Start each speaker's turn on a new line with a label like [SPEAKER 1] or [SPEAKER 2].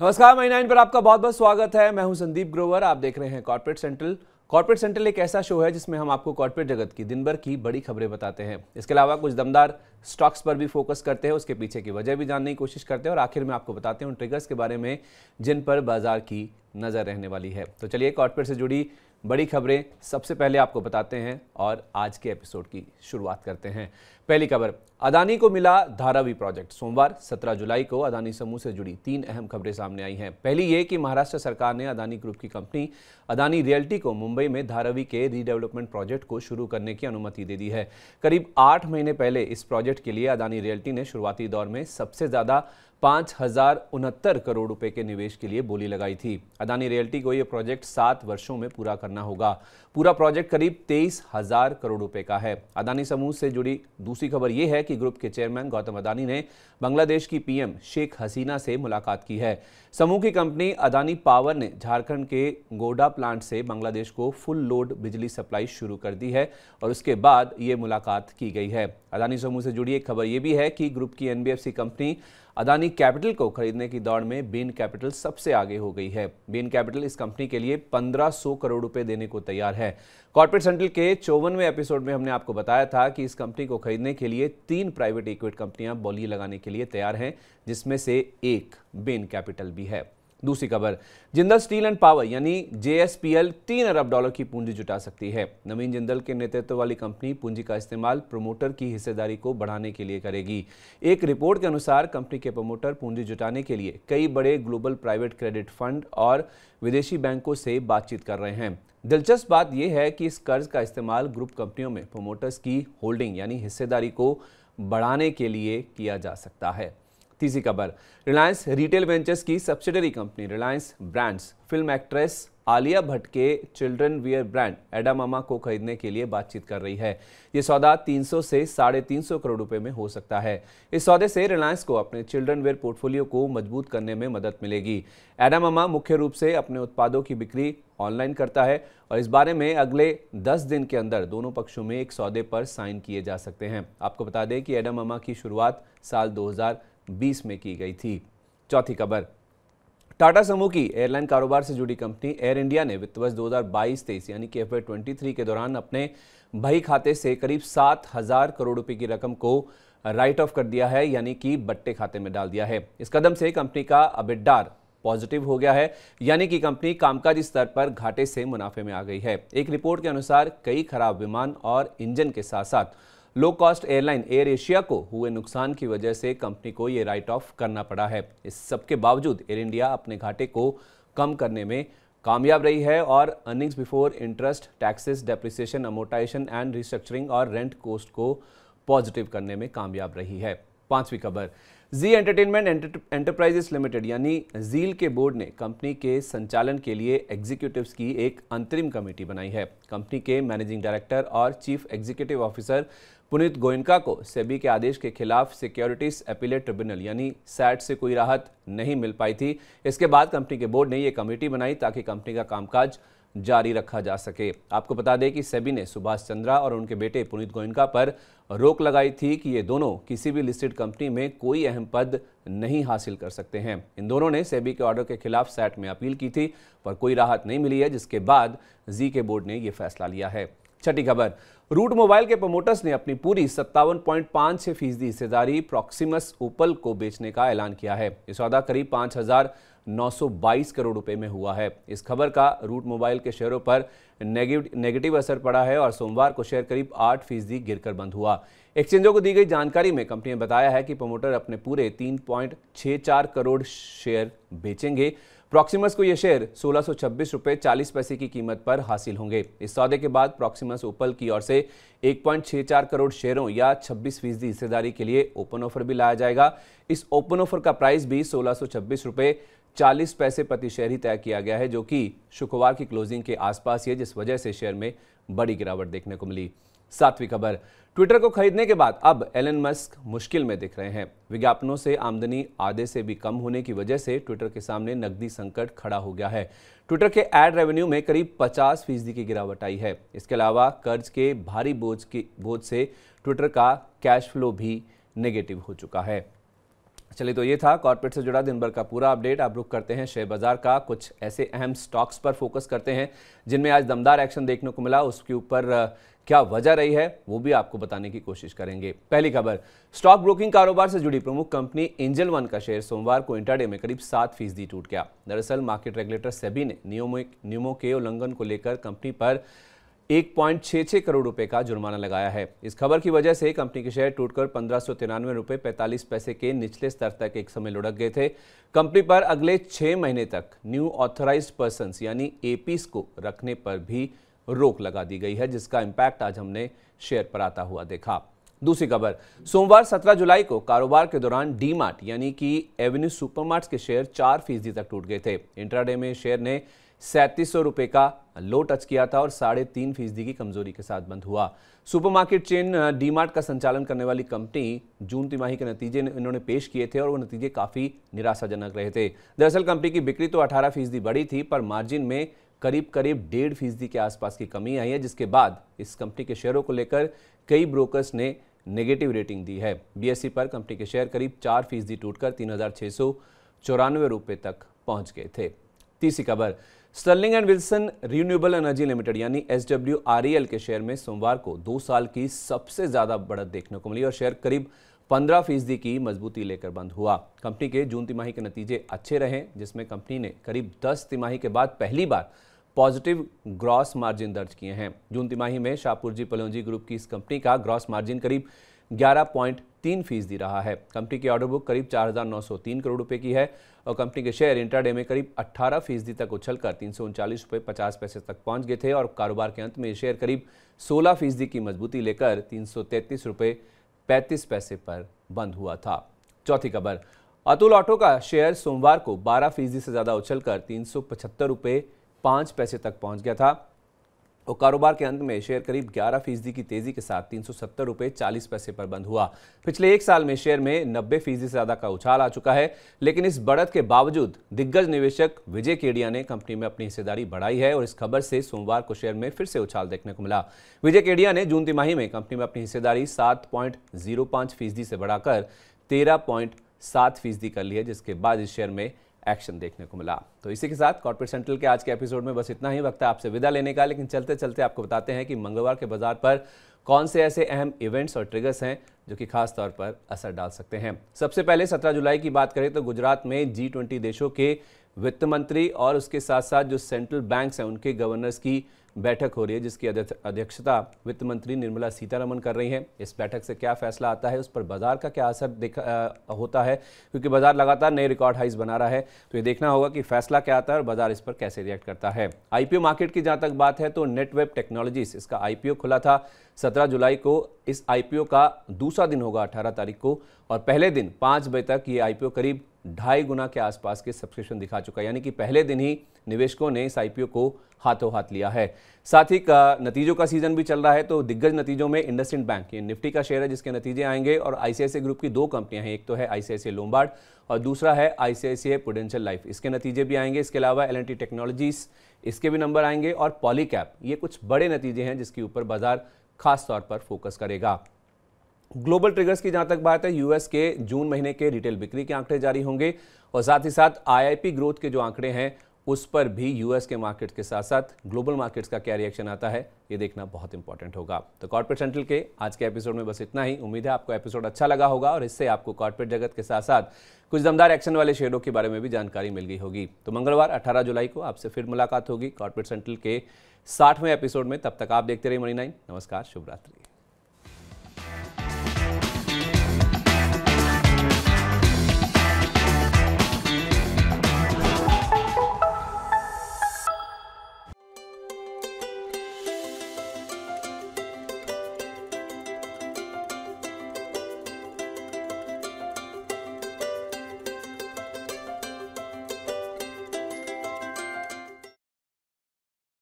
[SPEAKER 1] नमस्कार मई नाइन पर आपका बहुत बहुत स्वागत है मैं हूं संदीप ग्रोवर आप देख रहे हैं कॉर्पोरेट सेंट्रल कॉर्पोरेट सेंट्रल एक ऐसा शो है जिसमें हम आपको कॉर्पोरेट जगत की दिन भर की बड़ी खबरें बताते हैं इसके अलावा कुछ दमदार स्टॉक्स पर भी फोकस करते हैं उसके पीछे की वजह भी जानने की कोशिश करते हैं और आखिर में आपको बताते हैं उन ट्रिगर्स के बारे में जिन पर बाजार की नज़र रहने वाली है तो चलिए कॉर्पोरेट से जुड़ी बड़ी खबरें सबसे पहले आपको बताते हैं और आज के एपिसोड की शुरुआत करते हैं पहली खबर अदानी को मिला धारावी प्रोजेक्ट सोमवार 17 जुलाई को अदानी समूह से जुड़ी तीन अहम खबरें सामने आई हैं पहली ये कि महाराष्ट्र सरकार ने अदानी ग्रुप की कंपनी अदानी रियल्टी को मुंबई में धारावी के रीडेवलपमेंट प्रोजेक्ट को शुरू करने की अनुमति दे दी है करीब आठ महीने पहले इस प्रोजेक्ट के लिए अदानी रियल्टी ने शुरुआती दौर में सबसे ज़्यादा पांच हजार उनहत्तर करोड़ रुपए के निवेश के लिए बोली लगाई थी अदानी रियल्टी को यह प्रोजेक्ट सात वर्षों में पूरा करना होगा पूरा प्रोजेक्ट करीब तेईस हजार करोड़ रुपए का है अदानी समूह से जुड़ी दूसरी खबर यह है कि ग्रुप के चेयरमैन गौतम अदानी ने बांग्लादेश की पीएम शेख हसीना से मुलाकात की है समूह की कंपनी अदानी पावर ने झारखंड के गोडा प्लांट से बांग्लादेश को फुल लोड बिजली सप्लाई शुरू कर दी है और उसके बाद ये मुलाकात की गई है अदानी समूह से जुड़ी एक खबर यह भी है कि ग्रुप की एनबीएफसी कंपनी अदानी कैपिटल को खरीदने की दौड़ में बीन कैपिटल सबसे आगे हो गई है बीन कैपिटल इस कंपनी के लिए 1500 करोड़ रुपए देने को तैयार है कॉर्पोरेट सेंट्रल के चौवनवे एपिसोड में हमने आपको बताया था कि इस कंपनी को खरीदने के लिए तीन प्राइवेट इक्विट कंपनियां बोली लगाने के लिए तैयार हैं जिसमें से एक बेन कैपिटल भी है दूसरी खबर जिंदल स्टील एंड पावर यानी जेएसपीएल तीन अरब डॉलर की पूंजी जुटा सकती है नवीन जिंदल के नेतृत्व वाली कंपनी पूंजी का इस्तेमाल प्रमोटर की हिस्सेदारी को बढ़ाने के लिए करेगी एक रिपोर्ट के अनुसार कंपनी के प्रमोटर पूंजी जुटाने के लिए कई बड़े ग्लोबल प्राइवेट क्रेडिट फंड और विदेशी बैंकों से बातचीत कर रहे हैं दिलचस्प बात यह है कि इस कर्ज का इस्तेमाल ग्रुप कंपनियों में प्रोमोटर्स की होल्डिंग यानी हिस्सेदारी को बढ़ाने के लिए किया जा सकता है तीसरी खबर रिलायंस रिटेल वेंचर्स की subsidiary company Reliance Brands film actress Alia Bhatt के चिल्ड्रन वियर ब्रांड एडामामा को खरीदने के लिए बातचीत कर रही है ये सौदा 300 से साढ़े तीन करोड़ रुपए में हो सकता है इस सौदे से रिलायंस को अपने चिल्ड्रन वेयर पोर्टफोलियो को मजबूत करने में मदद मिलेगी एडामामा मुख्य रूप से अपने उत्पादों की बिक्री ऑनलाइन करता है और इस बारे में अगले दस दिन के अंदर दोनों पक्षों में एक सौदे पर साइन किए जा सकते हैं आपको बता दें कि एडामामा की शुरुआत साल दो 2020 में की गई थी चौथी खबर टाटा समूह की एयरलाइन कारोबार से जुड़ी कंपनी एयर इंडिया ने वित्त वर्ष दो हजार यानी कि एफ आई के दौरान अपने भई खाते से करीब सात हजार करोड़ रुपए की रकम को राइट ऑफ कर दिया है यानी कि बट्टे खाते में डाल दिया है इस कदम से कंपनी का अबिडार पॉजिटिव हो गया है यानी कि कंपनी कामकाजी स्तर पर घाटे से मुनाफे में आ गई है एक रिपोर्ट के अनुसार कई खराब विमान और इंजन के साथ साथ low cost airline Air Asia को हुए नुकसान की वजह से कंपनी को ये राइट ऑफ करना पड़ा है इस सबके बावजूद एयर इंडिया अपने घाटे को कम करने में कामयाब रही है और earnings before interest taxes depreciation amortization and restructuring और रेंट कोस्ट को पॉजिटिव करने में कामयाब रही है पांचवी खबर जी एंटरटेनमेंट एंटरप्राइजेस लिमिटेड यानी जील के बोर्ड ने कंपनी के संचालन के लिए एग्जीक्यूटिव की एक अंतरिम कमेटी बनाई है कंपनी के मैनेजिंग डायरेक्टर और chief executive officer Puneet Goenka को सेबी के आदेश के खिलाफ सिक्योरिटीज अपीलेट ट्रिब्यूनल यानी सैट से कोई राहत नहीं मिल पाई थी इसके बाद कंपनी के बोर्ड ने यह कमेटी बनाई ताकि कंपनी का कामकाज जारी रखा जा सके आपको बता दें कि सेबी ने सुभाष चंद्रा और उनके बेटे पुनीत गोयनका पर रोक लगाई थी कि ये दोनों किसी भी लिस्टेड कंपनी में कोई अहम पद नहीं हासिल कर सकते हैं इन दोनों ने सेबी के ऑर्डर के खिलाफ सैट में अपील की थी पर कोई राहत नहीं मिली है जिसके बाद जी के बोर्ड ने यह फैसला लिया है छठी खबर रूट मोबाइल के प्रमोटर्स ने अपनी पूरी सत्तावन पॉइंट पाँच छः फीसदी हिस्सेदारी प्रॉक्सिमस ओपल को बेचने का ऐलान किया है यह सौदा करीब पाँच हज़ार नौ सौ बाईस करोड़ रुपए में हुआ है इस खबर का रूट मोबाइल के शेयरों पर नेगेटिव असर पड़ा है और सोमवार को शेयर करीब आठ फीसदी कर बंद हुआ एक्सचेंजों को दी गई जानकारी में कंपनी ने बताया है कि प्रमोटर अपने पूरे चार करोड़ शेयर बेचेंगे प्रॉक्सिमस को ये शेयर सोलह सौ पैसे की कीमत पर हासिल होंगे इस सौदे के बाद प्रॉक्सिमस ओपल की ओर से 1.64 करोड़ शेयरों या 26 फीसदी हिस्सेदारी के लिए ओपन ऑफर भी लाया जाएगा इस ओपन ऑफर का प्राइस भी सोलह सौ चालीस पैसे प्रति शेयर ही तय किया गया है जो कि शुक्रवार की क्लोजिंग के आसपास ही है जिस वजह से शेयर में बड़ी गिरावट देखने को मिली सातवीं खबर ट्विटर को खरीदने के बाद अब एलन मस्क मुश्किल में दिख रहे हैं विज्ञापनों से आमदनी आधे से भी कम होने की वजह से ट्विटर के सामने नकदी संकट खड़ा हो गया है ट्विटर के एड रेवेन्यू में करीब 50 फीसदी की गिरावट आई है इसके अलावा कर्ज के भारी बोझ के बोझ से ट्विटर का कैश फ्लो भी नेगेटिव हो चुका है चलिए तो ये था कॉर्पोरेट से जुड़ा दिन भर का पूरा अपडेट आप रुक करते हैं शेयर बाजार का कुछ ऐसे अहम स्टॉक्स पर फोकस करते हैं जिनमें आज दमदार एक्शन देखने को मिला उसके ऊपर क्या वजह रही है वो भी आपको बताने की कोशिश करेंगे पहली खबर स्टॉक ब्रोकिंग कारोबार से जुड़ी प्रमुख कंपनी एंजल वन का शेयर सोमवार को इंटरडे में करीब सात फीसदी टूट गया दरअसल मार्केट रेगुलेटर सेबी ने नियमों नियमों के उल्लंघन को लेकर कंपनी पर एक पॉइंट छः छः करोड़ रुपए का जुर्माना लगाया है इस खबर की वजह से कंपनी के शेयर टूटकर पंद्रह सौ तिरानवे रुपये पैंतालीस पैसे के निचले स्तर तक एक समय लुढ़क गए थे कंपनी पर अगले छः महीने तक न्यू ऑथराइज्ड पर्सन यानी एपीस को रखने पर भी रोक लगा दी गई है जिसका इंपैक्ट आज हमने शेयर पर आता हुआ देखा दूसरी खबर सोमवार 17 जुलाई को कारोबार के दौरान डी यानी कि एवेन्यू सुपरमार्ट्स के शेयर चार फीसदी तक टूट गए थे इंट्राडे में शेयर ने सैंतीस सौ रुपए का लो टच किया था और साढ़े तीन फीसदी की कमजोरी के साथ बंद हुआ सुपरमार्केट चेन डीमार्ट का संचालन करने वाली कंपनी जून तिमाही के नतीजे इन्होंने पेश किए थे और वो नतीजे काफ़ी निराशाजनक रहे थे दरअसल कंपनी की बिक्री तो 18 फीसदी बढ़ी थी पर मार्जिन में करीब करीब डेढ़ फीसदी के आसपास की कमी आई है जिसके बाद इस कंपनी के शेयरों को लेकर कई ब्रोकर्स ने नेगेटिव रेटिंग दी है बीएससी e पर कंपनी के शेयर करीब चार फीसदी टूटकर तीन हज़ार छह सौ चौरानवे रुपये तक पहुंच गए थे तीसरी खबर Sterling and Wilson Renewable Energy Limited यानी एस e के शेयर में सोमवार को दो साल की सबसे ज़्यादा बढ़त देखने को मिली और शेयर करीब पंद्रह फीसदी की मजबूती लेकर बंद हुआ कंपनी के जून तिमाही के नतीजे अच्छे रहे जिसमें कंपनी ने करीब दस तिमाही के बाद पहली बार पॉजिटिव ग्रॉस मार्जिन दर्ज किए हैं जून तिमाही में शाहपुरजी पलौजी ग्रुप की इस कंपनी का ग्रॉस मार्जिन करीब ग्यारह पॉइंट तीन फीसदी रहा है कंपनी की ऑर्डर बुक करीब 4,903 करोड़ रुपए की है और कंपनी के शेयर इंटरडे में करीब 18 फीसदी तक उछलकर तीन सौ उनचालीस रुपये पचास पैसे तक पहुंच गए थे और कारोबार के अंत में शेयर करीब 16 फीसदी की मजबूती लेकर तीन सौ तैंतीस रुपये पैंतीस पैसे पर बंद हुआ था चौथी खबर अतुल ऑटो का शेयर सोमवार को बारह फीसदी से ज़्यादा उछलकर तीन सौ पचहत्तर रुपये पांच पैसे तक पहुंच गया था और कारोबार के अंत में शेयर करीब 11 फीसदी की तेजी के साथ तीन सौ चालीस पैसे पर बंद हुआ पिछले एक साल में शेयर में नब्बे फीसदी से ज़्यादा का उछाल आ चुका है लेकिन इस बढ़त के बावजूद दिग्गज निवेशक विजय केडिया ने कंपनी में अपनी हिस्सेदारी बढ़ाई है और इस खबर से सोमवार को शेयर में फिर से उछाल देखने को मिला विजय केडिया ने जून तिमाही में कंपनी में अपनी हिस्सेदारी सात फीसदी से बढ़ाकर तेरह सात फीसदी कर ली है जिसके बाद इस शेयर में एक्शन देखने को मिला तो इसी के साथ कॉर्पोरेट सेंट्रल के आज के एपिसोड में बस इतना ही वक्त है आपसे विदा लेने का लेकिन चलते चलते आपको बताते हैं कि मंगलवार के बाजार पर कौन से ऐसे अहम इवेंट्स और ट्रिगर्स हैं जो कि खास तौर पर असर डाल सकते हैं सबसे पहले 17 जुलाई की बात करें तो गुजरात में जी देशों के वित्त मंत्री और उसके साथ साथ जो सेंट्रल बैंक्स हैं उनके गवर्नर्स की बैठक हो रही है जिसकी अध्यक्षता वित्त मंत्री निर्मला सीतारमन कर रही हैं इस बैठक से क्या फैसला आता है उस पर बाजार का क्या असर देखा होता है क्योंकि बाजार लगातार नए रिकॉर्ड हाइस बना रहा है तो ये देखना होगा कि फैसला क्या आता है और बाजार इस पर कैसे रिएक्ट करता है आईपीओ मार्केट की जहाँ तक बात है तो नेटवेब टेक्नोलॉजीज इसका आईपीओ खुला था सत्रह जुलाई को इस आईपीओ का दूसरा दिन होगा अठारह तारीख को और पहले दिन पाँच बजे तक ये आईपीओ करीब ढाई गुना के आसपास के सब्सक्रिप्शन दिखा चुका है यानी कि पहले दिन ही निवेशकों ने इस आईपीओ को हाथों हाथ लिया है साथ ही का नतीजों का सीजन भी चल रहा है तो दिग्गज नतीजों में इंडसइंड बैंक ये निफ्टी का शेयर है जिसके नतीजे आएंगे और आईसीआईसी ग्रुप की दो कंपनियां हैं एक तो है आईसीआईसी लोम्बार्ड और दूसरा है आईसीआईसी पोडेंशियल लाइफ इसके नतीजे भी आएंगे इसके अलावा एल टेक्नोलॉजीज इसके भी नंबर आएंगे और पॉलीकैप ये कुछ बड़े नतीजे हैं जिसके ऊपर बाजार खास तौर पर फोकस करेगा ग्लोबल ट्रिगर्स की जहां तक बात है यूएस के जून महीने के रिटेल बिक्री के आंकड़े जारी होंगे और साथ ही साथ आईआईपी ग्रोथ के जो आंकड़े हैं उस पर भी यूएस के मार्केट्स के साथ साथ ग्लोबल मार्केट्स का क्या रिएक्शन आता है ये देखना बहुत इंपॉर्टेंट होगा तो कॉर्पोरेट सेंट्रल के आज के एपिसोड में बस इतना ही उम्मीद है आपको एपिसोड अच्छा लगा होगा और इससे आपको कॉर्पोरेट जगत के साथ साथ कुछ दमदार एक्शन वाले शेयरों के बारे में भी जानकारी मिल गई होगी तो मंगलवार अठारह जुलाई को आपसे फिर मुलाकात होगी कॉर्पोरेट सेंट्रल के साठवें एपिसोड में तब तक आप देखते रहिए मनी नाइन नमस्कार शुभरात्रि